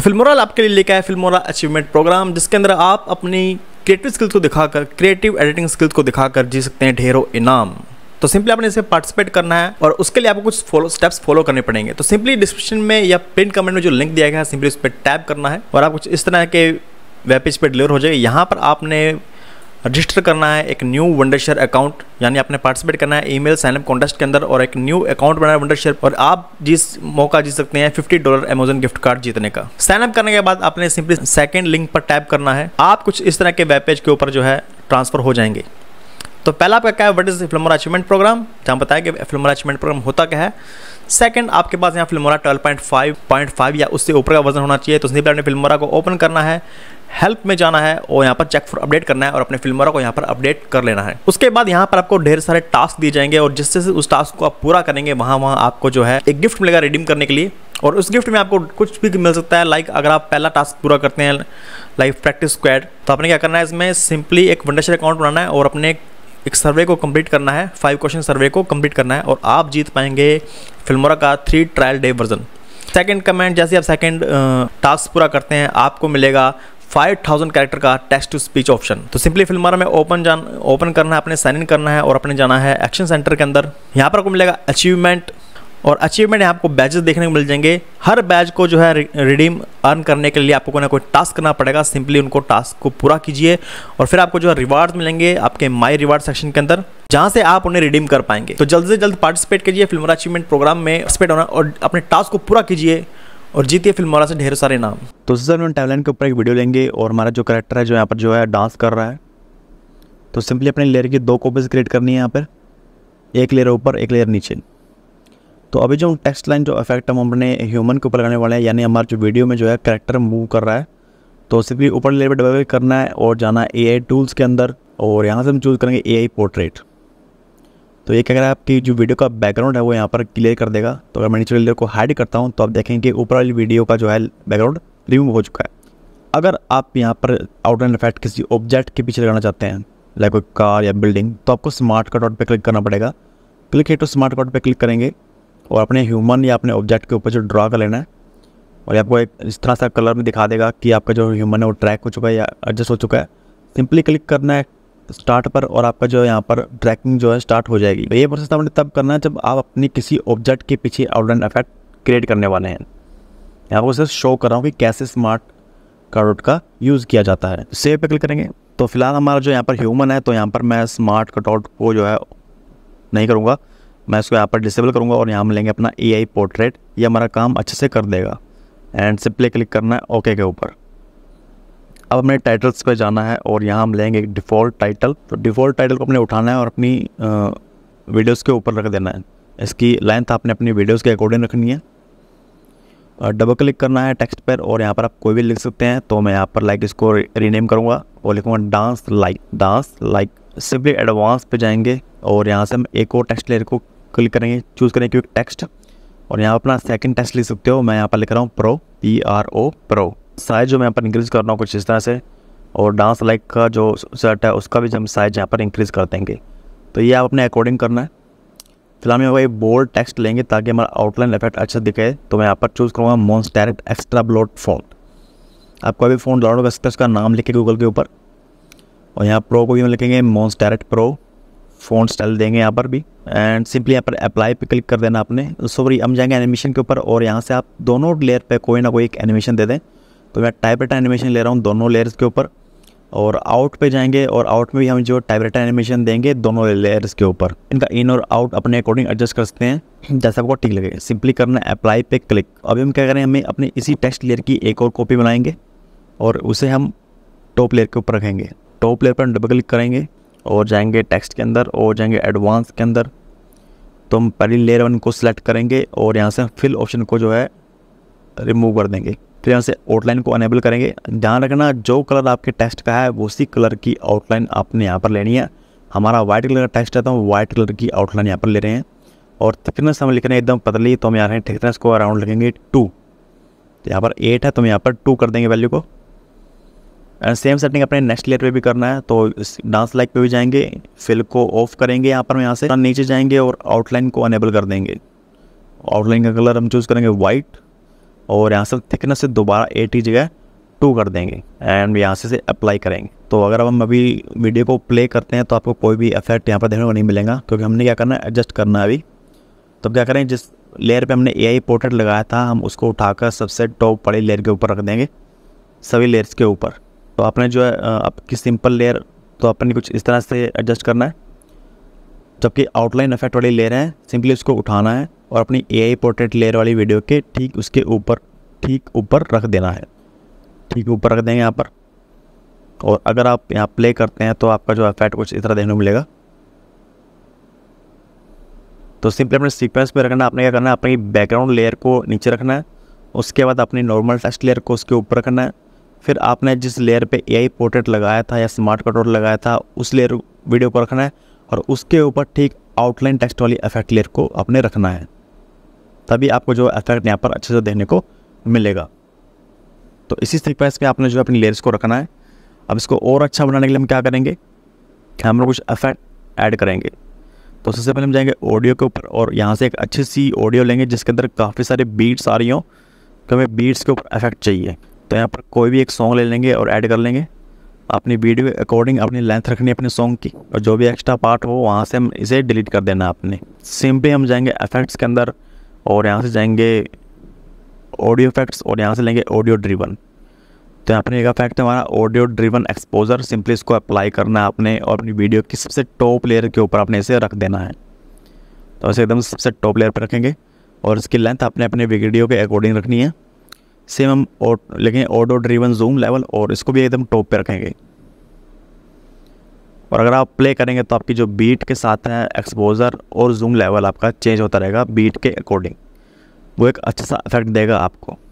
तो फिल्मोरा आपके लिए लेकर आया फिल्मोरा अचीवमेंट प्रोग्राम जिसके अंदर आप अपनी क्रिएटिव स्किल्स को दिखाकर क्रिएटिव एडिटिंग स्किल्स को दिखाकर जी सकते हैं ढेरों इनाम तो सिंपली आपने इसे पार्टिसिपेट करना है और उसके लिए आपको कुछ फॉलो स्टेप्स फॉलो करने पड़ेंगे तो सिंपली डिस्क्रिप्शन में या पिन कमेंट में जो लिंक दिया गया है सिंपली उस पर टैप करना है और आप कुछ इस तरह के वेब पेज पर डिलीवर हो जाएगा यहाँ पर आपने रजिस्टर करना है एक न्यू वंडर शेयर अकाउंट यानी आपने पार्टिसिपेट करना है ईमेल साइनअप कॉन्टेस्ट के अंदर और एक न्यू अकाउंट बनाया है वंडर शेयर और आप जिस मौका जीत सकते हैं fifty dollar Amazon gift card जीतने का साइनअप करने के बाद आपने सिंपली सेकेंड लिंक पर टैप करना है आप कुछ इस तरह के वेब पेज के ऊपर जो है ट्रांसफर हो जाएंगे तो पहला आपका क्या है what is Filmora achievement program जहाँ बताया कि फिल्मोरा अचीवमेंट प्रोग्राम होता क्या है सेकंड आपके पास यहाँ फिल्मोरा फाइव या उससे ऊपर का वजन होना चाहिए तो पर अपने फिल्मोरा को ओपन करना है हेल्प में जाना है और यहाँ पर चेक फॉर अपडेट करना है और अपने फिल्मोरा को यहाँ पर अपडेट कर लेना है उसके बाद यहाँ पर आपको ढेर सारे टास्क दिए जाएंगे और जिससे उस टास्क को आप पूरा करेंगे वहाँ वहाँ आपको जो है एक गिफ्ट मिलेगा रिडीम करने के लिए और उस गिफ्ट में आपको कुछ भी मिल सकता है लाइक अगर आप पहला टास्क पूरा करते हैं लाइक प्रैक्टिस स्क्वाड तो आपने क्या करना है इसमें सिंपली एक वंडरशेयर अकाउंट बनाना है और अपने एक सर्वे को कंप्लीट करना है फाइव क्वेश्चन सर्वे को कंप्लीट करना है और आप जीत पाएंगे फिल्मोरा का three trial day version second comment जैसे आप सेकंड टास्क पूरा करते हैं आपको मिलेगा 5000 कैरेक्टर का टेक्स टू स्पीच ऑप्शन तो सिंपली फिल्मोरा में ओपन जान ओपन करना है अपने साइन इन करना है और अपने जाना है एक्शन सेंटर के अंदर यहाँ पर आपको मिलेगा अचीवमेंट और अचीवमेंट आपको बैजेस देखने को मिल जाएंगे हर बैज को जो है रिडीम अर्न करने के लिए आपको कोई ना कोई टास्क करना पड़ेगा सिंपली उनको टास्क को पूरा कीजिए और फिर आपको जो है रिवार्ड मिलेंगे आपके माई रिवार्ड सेक्शन के अंदर जहां से आप उन्हें रिडीम कर पाएंगे तो जल्द से जल्द पार्टिसिपेट कीजिए फिल्मोरा अचीवमेंट प्रोग्राम में पार्टिसिपेट होना और अपने टास्क को पूरा कीजिए और जीतिए फिल्म से ढेर सारे नाम तो सर हम टैलेंट के ऊपर एक वीडियो लेंगे और हमारा जो करेक्टर है जो यहाँ पर जो है डांस कर रहा है तो सिंपली अपने लेयर की दो कॉपीज क्रिएट करनी है यहाँ पर एक लेयर ऊपर एक लेयर नीचे तो अभी जो हम टेक्स्ट लाइन जो इफेक्ट हम अपने ह्यूमन के ऊपर लगाने वाले हैं यानी हमारे जो वीडियो में जो है करेक्टर मूव कर रहा है तो सिर्फ ऊपर लेवल डबल क्लिक करना है और जाना है ए टूल्स के अंदर और यहाँ से हम चूज़ करेंगे ए पोर्ट्रेट तो ये कह रहा है आपकी जो वीडियो का बैकग्राउंड है वो यहाँ पर क्लियर कर देगा तो अगर मैं नीचे को हाइड करता हूँ तो आप देखेंगे कि ऊपर वाली वीडियो का जो है बैकग्राउंड रिमूव हो चुका है अगर आप यहाँ पर आउटलाइन इफेक्ट किसी ऑब्जेक्ट के पीछे लगाना चाहते हैं लाइक कोई कार या बिल्डिंग तो आपको स्मार्ट कट आउट पर क्लिक करना पड़ेगा क्लिक है टू स्मार्ट कट पर क्लिक करेंगे और अपने ह्यूमन या अपने ऑब्जेक्ट के ऊपर जो ड्रा कर लेना है और आपको एक इस तरह सा कलर में दिखा देगा कि आपका जो ह्यूमन है वो ट्रैक हो चुका है या एडजस्ट हो चुका है सिंपली क्लिक करना है स्टार्ट पर और आपका जो यहाँ पर ट्रैकिंग जो है स्टार्ट हो जाएगी तो ये प्रोसेस आपने तब करना है जब आप अपनी किसी ऑब्जेक्ट के पीछे आउटलाइन इफेक्ट क्रिएट करने वाले हैं यहाँ पर सिर्फ शो कर रहा हूँ कि कैसे स्मार्ट कटआउट का यूज़ किया जाता है सेव पे क्लिक करेंगे तो फिलहाल हमारा जो यहाँ पर ह्यूमन है तो यहाँ पर मैं स्मार्ट कटआउट को जो है नहीं करूँगा मैं इसको यहाँ पर डिसेबल करूँगा और यहाँ हम लेंगे अपना ए आई पोर्ट्रेट ये हमारा काम अच्छे से कर देगा एंड सिंपली क्लिक करना है ओके के ऊपर अब हमें टाइटल्स पे जाना है और यहाँ हम लेंगे डिफ़ॉल्ट टाइटल तो डिफ़ॉल्ट टाइटल को अपने उठाना है और अपनी वीडियोस के ऊपर रख देना है इसकी लेंथ आपने अपनी वीडियोस के अकॉर्डिंग रखनी है और डबल क्लिक करना है टेक्स्ट पर और यहाँ पर आप कोई भी लिख सकते हैं तो मैं यहाँ पर लाइक इसको रीनेम करूँगा और लिखूँगा dance like dance like simply advance पर जाएंगे और यहाँ से हम एक और टेक्स्ट लेयर को क्लिक करेंगे चूज़ करेंगे क्विक टेक्स्ट और यहाँ अपना सेकंड टेक्स्ट लिख सकते हो मैं यहाँ पर लिख रहा हूँ pro P R O pro size जो मैं यहाँ पर इंक्रीज़ कर रहा हूँ कुछ इस तरह से और डांस लाइक का जो शर्ट है उसका भी हम साइज यहाँ पर इंक्रीज़ कर देंगे तो ये आप अपने अकॉर्डिंग करना है फिलहाल मैं वही बोल्ड टेक्स्ट लेंगे ताकि हमारा आउटलाइन इफेक्ट अच्छा दिखे तो मैं यहाँ पर चूज़ करूँगा Montserrat extra bold font आप कोई भी फ़ोन डाउनलोड कर सकते हैं उसका नाम लिखे गूगल के ऊपर और यहाँ प्रो को भी हम लिखेंगे Montserrat pro font style देंगे यहाँ पर भी एंड सिंपली यहाँ पर अप्लाई पे क्लिक कर देना आपने सॉरी हम जाएंगे एनिमेशन के ऊपर और यहाँ से आप दोनों लेयर पे कोई ना कोई एक एनिमेशन दे दें तो मैं टाइप रेटा एनिमेशन ले रहा हूँ दोनों लेयर्स के ऊपर और आउट पे जाएंगे और आउट में भी हम जो टाइप रेटा एनिमेशन देंगे दोनों लेयर्स के ऊपर इनका इन और आउट अपने अकॉर्डिंग एडजस्ट कर सकते हैं जैसे आपको ठीक लगे सिंपली करना अप्लाई पे क्लिक अभी हम क्या करें हमें अपने इसी टेक्स्ट लेयर की एक और कॉपी बनाएंगे और उसे हम टॉप लेयर के ऊपर रखेंगे टॉप लेयर पर डबल क्लिक करेंगे और जाएंगे टेक्स्ट के अंदर और जाएंगे एडवांस के अंदर तो हम पहली लेयर वन को सिलेक्ट करेंगे और यहाँ से हम फिल ऑप्शन को जो है रिमूव कर देंगे फिर यहाँ से आउटलाइन को अनेबल करेंगे ध्यान रखना जो कलर आपके टेक्स्ट का है उसी कलर की आउटलाइन आपने यहाँ पर लेनी है हमारा वाइट कलर का टेक्स्ट है तो हम वाइट कलर की आउटलाइन यहाँ पर ले रहे हैं और थिकनेस हम लिख रहे हैं एकदम पतली तो हम यहाँ थिकनेस को अराउंड लिखेंगे टू तो यहाँ पर एट है तो हम यहाँ पर टू कर देंगे वैल्यू को एंड सेम सेटिंग अपने नेक्स्ट लेयर पे भी करना है तो डांस लाइक पे भी जाएंगे फिल को ऑफ करेंगे यहाँ पर हम यहाँ से नीचे जाएंगे और आउटलाइन को अनेबल कर देंगे आउटलाइन का कलर हम चूज़ करेंगे वाइट और यहाँ से थिकनेस से दोबारा एट की जगह टू कर देंगे एंड यहाँ से अप्लाई करेंगे तो अगर हम अभी वीडियो को प्ले करते हैं तो आपको कोई भी इफेक्ट यहाँ पर देखने को नहीं मिलेगा क्योंकि हमने क्या करना है एडजस्ट करना है अभी तो क्या करें जिस लेयर पे हमने एआई पोर्ट्रेट लगाया था हम उसको उठाकर सबसे टॉप पड़े लेयर के ऊपर रख देंगे सभी लेयर्स के ऊपर तो आपने जो है आपकी सिंपल लेयर तो आपने कुछ इस तरह से एडजस्ट करना है जबकि आउटलाइन इफेक्ट वाली लेयर है सिंपली उसको उठाना है और अपनी आई पोर्ट्रेट लेयर वाली वीडियो के ठीक उसके ऊपर ठीक ऊपर रख देना है ठीक ऊपर रख देंगे यहाँ पर और अगर आप यहाँ प्ले करते हैं तो आपका जो इफेक्ट कुछ इस तरह देखने को मिलेगा तो सिंपली अपने सीक्वेंस में रखना आपने क्या करना है अपनी बैकग्राउंड लेयर को नीचे रखना है उसके बाद अपनी नॉर्मल टेक्स्ट लेयर को उसके ऊपर रखना है फिर आपने जिस लेयर पे एआई पोर्ट्रेट लगाया था या स्मार्ट कटोर लगाया था उस लेयर वीडियो को रखना है और उसके ऊपर ठीक आउटलाइन टेक्स्ट वाली इफेक्ट लेयर को आपने रखना है तभी आपको जो इफेक्ट यहाँ पर अच्छे से देखने को मिलेगा तो इसी तरीके से आपने जो अपनी लेयर्स को रखना है अब इसको और अच्छा बनाने के लिए हम क्या करेंगे हम लोग कुछ इफेक्ट ऐड करेंगे तो सबसे पहले हम जाएंगे ऑडियो के ऊपर और यहाँ से एक अच्छी सी ऑडियो लेंगे जिसके अंदर काफ़ी सारे बीट्स आ रही हों तो हमें बीट्स के ऊपर इफेक्ट चाहिए तो यहाँ पर कोई भी एक सॉन्ग ले लेंगे और ऐड कर लेंगे अपनी वीडियो अकॉर्डिंग अपनी लेंथ रखनी अपने सॉन्ग की और जो भी एक्स्ट्रा पार्ट हो वहाँ से हम इसे डिलीट कर देना आपने सिंपली हम जाएंगे इफेक्ट्स के अंदर और यहाँ से जाएंगे ऑडियो इफेक्ट्स और यहाँ से लेंगे ऑडियो ड्रिवन तो यहाँ पर एक इफेक्ट हमारा ऑडियो ड्रिवन एक्सपोजर सिंपली इसको अप्लाई करना है आपने और अपनी वीडियो की सबसे टॉप लेयर के ऊपर आपने इसे रख देना है तो इसे एकदम सबसे टॉप लेयर पर रखेंगे और इसकी लेंथ आपने अपने वीडियो के अकॉर्डिंग रखनी है सेम हम और लिखेंगे ऑटो ड्रीवन जूम लेवल और इसको भी एकदम टॉप पे रखेंगे और अगर आप प्ले करेंगे तो आपकी जो बीट के साथ है एक्सपोजर और जूम लेवल आपका चेंज होता रहेगा बीट के अकॉर्डिंग वो एक अच्छा सा इफेक्ट देगा आपको